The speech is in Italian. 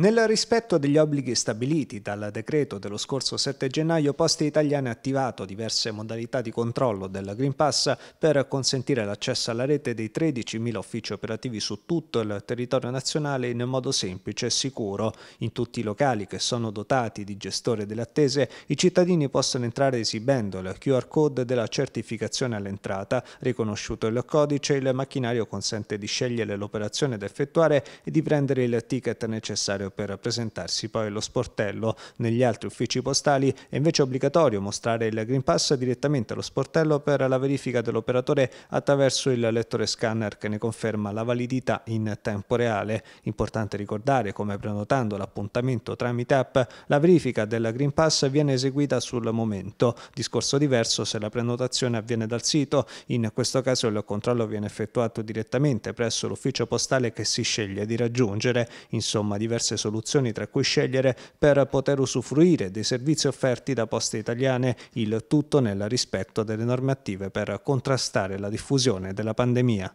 Nel rispetto degli obblighi stabiliti dal decreto dello scorso 7 gennaio, Poste Italiane ha attivato diverse modalità di controllo del Green Pass per consentire l'accesso alla rete dei 13.000 uffici operativi su tutto il territorio nazionale in modo semplice e sicuro. In tutti i locali che sono dotati di gestore delle attese, i cittadini possono entrare esibendo il QR code della certificazione all'entrata. Riconosciuto il codice, il macchinario consente di scegliere l'operazione da effettuare e di prendere il ticket necessario necessario per presentarsi poi allo sportello negli altri uffici postali, è invece obbligatorio mostrare il Green Pass direttamente allo sportello per la verifica dell'operatore attraverso il lettore scanner che ne conferma la validità in tempo reale. Importante ricordare come prenotando l'appuntamento tramite app, la verifica del Green Pass viene eseguita sul momento. Discorso diverso se la prenotazione avviene dal sito, in questo caso il controllo viene effettuato direttamente presso l'ufficio postale che si sceglie di raggiungere. Insomma, diverse diverse soluzioni tra cui scegliere per poter usufruire dei servizi offerti da poste italiane, il tutto nel rispetto delle normative per contrastare la diffusione della pandemia.